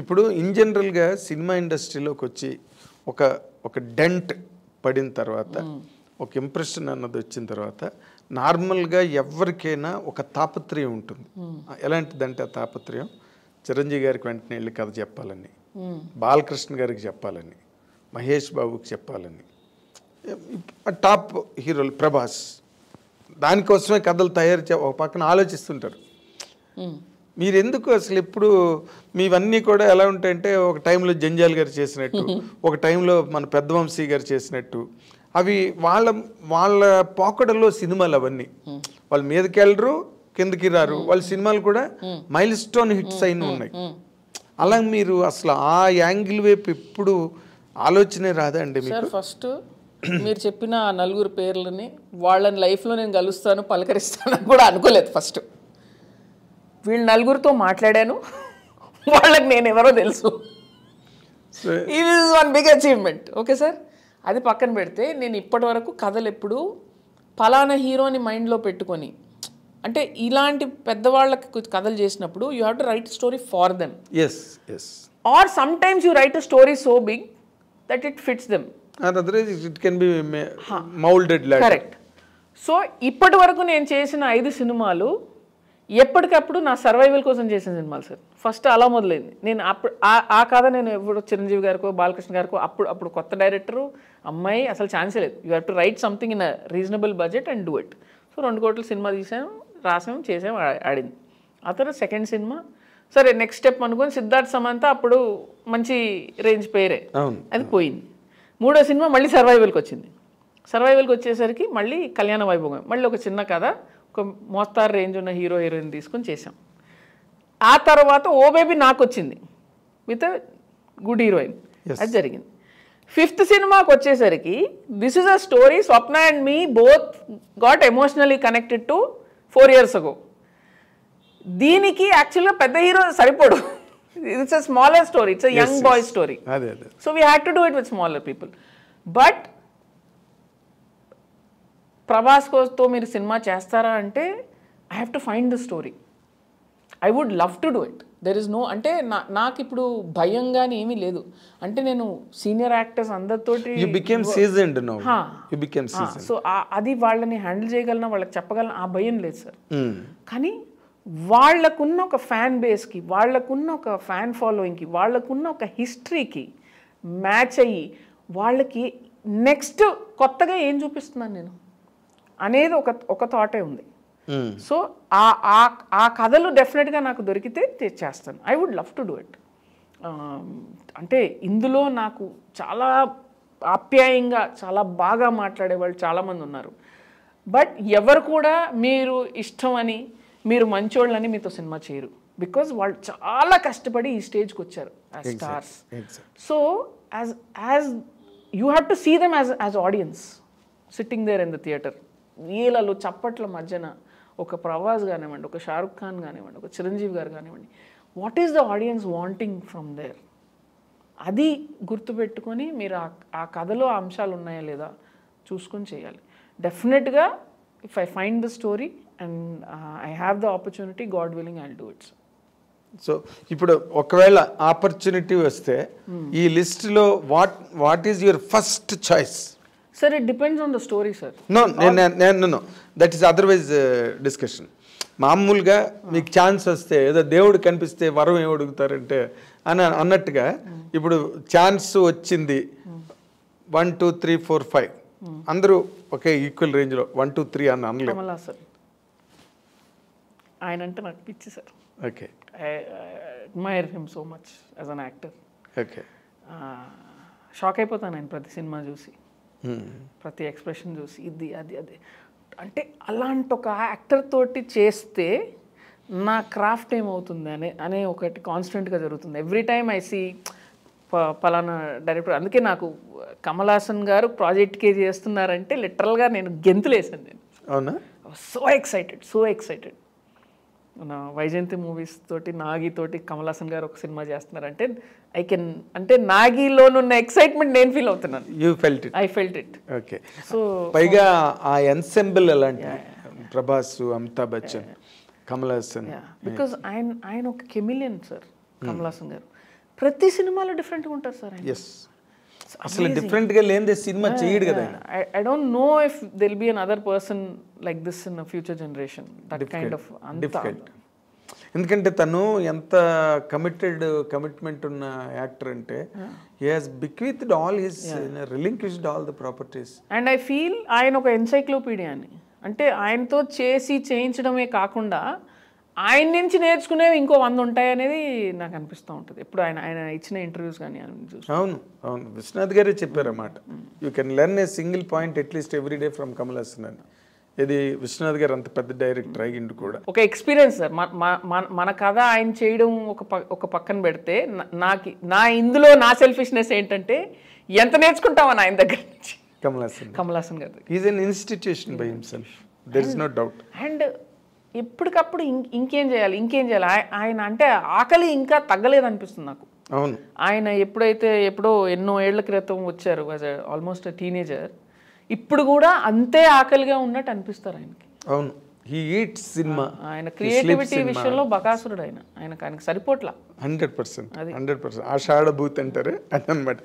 ఇప్పుడు ఇన్ జనరల్గా సినిమా ఇండస్ట్రీలోకి వచ్చి ఒక ఒక డెంట్ పడిన తర్వాత ఒక ఇంప్రెషన్ అన్నది వచ్చిన తర్వాత నార్మల్గా ఎవరికైనా ఒక తాపత్రయం ఉంటుంది ఎలాంటిదంటే ఆ తాపత్రయం చిరంజీవి గారికి వెంటనే వెళ్ళి కథ చెప్పాలని బాలకృష్ణ గారికి చెప్పాలని మహేష్ బాబుకి చెప్పాలని టాప్ హీరోలు ప్రభాస్ దానికోసమే కథలు తయారు చే ఒక పక్కన ఆలోచిస్తుంటారు మీరు ఎందుకు అసలు ఎప్పుడు మీవన్నీ కూడా ఎలా ఉంటాయంటే ఒక టైంలో జంజాల్ గారు చేసినట్టు ఒక టైంలో మన పెద్దవంశీ గారు చేసినట్టు అవి వాళ్ళ వాళ్ళ పోకడలో సినిమాలు అవన్నీ వాళ్ళ మీదకి వెళ్ళరు కిందకి రారు వాళ్ళ సినిమాలు కూడా మైల్ స్టోన్ హిట్స్ అయిన ఉన్నాయి అలా మీరు అసలు ఆ యాంగిల్ వైపు ఎప్పుడు ఆలోచనే రాదండి మీరు ఫస్ట్ మీరు చెప్పిన ఆ నలుగురు పేర్లని వాళ్ళని లైఫ్లో నేను కలుస్తాను పలకరిస్తాను కూడా అనుకోలేదు ఫస్ట్ వీళ్ళు నలుగురితో మాట్లాడాను వాళ్ళకి నేను ఎవరో తెలుసు it is one big achievement okay sir అది పక్కన పెడితే నేను ఇప్పటి వరకు కథలు ఎప్పుడు ఫలానా హీరోని మైండ్లో పెట్టుకొని అంటే ఇలాంటి పెద్దవాళ్ళకి కథలు చేసినప్పుడు you have to write story for them yes yes or sometimes you write a story so big that it fits them it can be moulded correct so ఇప్పటి వరకు నేను చేసిన ఐదు సినిమాలు ఎప్పటికప్పుడు నా సర్వైవల్ కోసం చేసిన సినిమాలు సార్ ఫస్ట్ అలా మొదలైంది నేను అప్పుడు ఆ కథ నేను ఎప్పుడు చిరంజీవి గారికో బాలకృష్ణ గారికో అప్పుడు అప్పుడు కొత్త డైరెక్టరు అమ్మాయి అసలు ఛాన్స్ లేదు you have to write something in a reasonable budget and do it so రెండు కోట్ల సినిమా తీసాం రాసాము చేసాం ఆడింది ఆ తర్వాత సెకండ్ సినిమా సరే నెక్స్ట్ స్టెప్ అనుకుని సిద్ధార్థ్ సమంత అప్పుడు మంచి రేంజ్ పేరే అది పోయింది మూడో సినిమా మళ్ళీ సర్వైవల్కి వచ్చింది సర్వైవల్కి వచ్చేసరికి మళ్ళీ కళ్యాణ వైభవం మళ్ళీ ఒక చిన్న కథ ఒక మోస్తారు రేంజ్ ఉన్న హీరో హీరోయిన్ తీసుకొని చేసాం ఆ తర్వాత ఓ బేబీ నాకు వచ్చింది విత్ గుడ్ హీరోయిన్ అది జరిగింది ఫిఫ్త్ సినిమాకి వచ్చేసరికి this is a story Swapna and me both got emotionally connected to four years ago దీనికి యాక్చువల్గా పెద్ద హీరో సరిపోడు it's a smaller story it's a young boy story so we had to do it with smaller people but Prabhas కోతో మీరు సినిమా చేస్తారా అంటే I have to find the story I would love to do it there is no అంటే నా నాకు ఇప్పుడు భయం కానీ ఏమీ లేదు అంటే నేను సీనియర్ యాక్టర్స్ అందరితోటి సో అది వాళ్ళని హ్యాండిల్ చేయగలనా వాళ్ళకి చెప్పగలను ఆ భయం లేదు సార్ hmm. కానీ వాళ్ళకున్న ఒక ఫ్యాన్ బేస్కి వాళ్ళకున్న ఒక ఫ్యాన్ ఫాలోయింగ్కి వాళ్ళకున్న ఒక హిస్టరీకి మ్యాచ్ అయ్యి వాళ్ళకి నెక్స్ట్ కొత్తగా ఏం చూపిస్తున్నాను నేను అనేది ఒక ఒక థాటే ఉంది సో hmm. ఆ ఆ కథలు డెఫినెట్గా నాకు దొరికితే చేస్తాను I would love to do it అంటే ఇందులో నాకు చాలా ఆప్యాయంగా చాలా బాగా మాట్లాడే వాళ్ళు చాలామంది ఉన్నారు బట్ ఎవరు కూడా మీరు ఇష్టం అని మీరు మంచోళ్ళని మీతో సినిమా చేయరు బికాజ్ వాళ్ళు చాలా కష్టపడి ఈ స్టేజ్కి వచ్చారు stars so as as you have to see them as as audience sitting there in the theatre వీళ్ళలో చప్పట్ల మధ్యన ఒక ప్రవాజ్ కానివ్వండి ఒక షారుఖ్ ఖాన్ కానివ్వండి ఒక చిరంజీవి గారు కానివ్వండి what is the audience wanting from there అది గుర్తుపెట్టుకొని మీరు ఆ కథలో అంశాలు ఉన్నాయా లేదా చూసుకొని చేయాలి డెఫినెట్గా if I find the story and I have the opportunity god willing I do it's so ఇప్పుడు ఒకవేళ ఆపర్చునిటీ వస్తే hmm. ఈ లిస్ట్లో what what is your first choice sir it depends on the story sir no నేను no that is otherwise discussion మామూలుగా మీకు chance వస్తే ఏదో దేవుడు కనిపిస్తే వరం ఏమడుగుతారంటే అని అన్నట్టుగా ఇప్పుడు ఛాన్స్ వచ్చింది one two three four five అందరూ ఒకే ఈక్వల్ రేంజ్లో వన్ టూ త్రీ అని అనలేదు సార్ ఆయన అంటే నాకు పిచ్చి sir okay admire him so much as an actor okay shock అయిపోతాను నేను ప్రతి సినిమా చూసి ప్రతి ఎక్స్ప్రెషన్ చూసి ఇది అది అది అంటే అలాంటి ఒక యాక్టర్ తోటి చేస్తే నా క్రాఫ్ట్ ఏమవుతుంది అనే అనే ఒకటి కాన్స్టెంట్గా జరుగుతుంది ఎవ్రీ టైమ్ ఐ సీ పలానా డైరెక్టర్ అందుకే నాకు కమలాసన్ గారు ప్రాజెక్ట్కే చేస్తున్నారంటే లిటరల్గా నేను గెంతులేసాను నేను అవునా సో ఎక్సైటెడ్ సో ఎక్సైటెడ్ నా వైజయంతి మూవీస్ తోటి నాగి తోటి కమల్ హాసన్ గారు ఒక సినిమా చేస్తున్నారు అంటే ఐ కెన్ అంటే నాగిలోనున్న ఎక్సైట్మెంట్ నేను ఫీల్ అవుతున్నాను you felt it I felt it okay so పైగా um, ఆ ఎన్సెంబుల్ అలాంటి ప్రభాస్ అమితాబ్ బచ్చన్ కమల్ హాసన్ బికాజ్ ఆయన ఆయన ఒక chameleon sir Kamal hmm. Haasan garu ప్రతి సినిమాలో డిఫరెంట్గా ఉంటారు సార్ ఎస్ అసలు డిఫరెంట్ గా లేని సినిమా చేయడు కదా I don't know if there'll be an other person like this in future generation that kind of difficult ఎందుకంటే తను ఎంత కమిటెడ్ కమిట్మెంట్ ఉన్న యాక్టర్ అంటే he has bequeathed all his relinquished all the properties and I feel ఆయన ఒక encyclopaedia అని అంటే ఆయనతో చేసి చేయించడమే కాకుండా ఆయన నుంచి నేర్చుకునేవి ఇంకో వంద ఉంటాయి అనేది నాకు అనిపిస్తూ ఉంటుంది ఎప్పుడు ఆయన ఆయన ఇచ్చిన ఇంటర్వ్యూస్ కానీ అవును అవును విశ్వనాథ్ గారే చెప్పారు అన్నమాట you can learn a single point at least every day from Kamal Haasan అని ఇది విశ్వనాథ్ గారు అంత పెద్ద డైరెక్టర్ అయ్యిండు కూడా ఒక ఎక్స్పీరియన్స్ సార్ మన కథ ఆయన చేయడం ఒక ఒక పక్కన పెడితే నాకు నా ఇందులో నా సెల్ఫిష్నెస్ ఏంటంటే ఎంత నేర్చుకుంటామని ఆయన దగ్గర నుంచి కమల్ హాసన్ కమల్ హాసన్ గారి is an institution by himself there is no doubt and ఎప్పటికప్పుడు ఇంకేం చేయాలి ఇంకేం చేయాలి ఆయన అంటే ఆకలి ఇంకా తగ్గలేదు అనిపిస్తుంది నాకు అవును ఆయన ఎప్పుడైతే ఎప్పుడో ఎన్నో ఏళ్ల క్రితం వచ్చారు ఆల్మోస్ట్ టీనేజర్ ఇప్పుడు కూడా అంతే ఆకలిగా ఉన్నట్టు అనిపిస్తారు ఆయనకి అవును సినిమా ఆయన క్రియేటివిటీ విషయంలో బకాసురుడు ఆయన ఆయన ఆయనకు సరిపోట్లా హండ్రెడ్ పర్సెంట్ హండ్రెడ్ పర్సెంట్ బూత్ అంటారు అదనమాట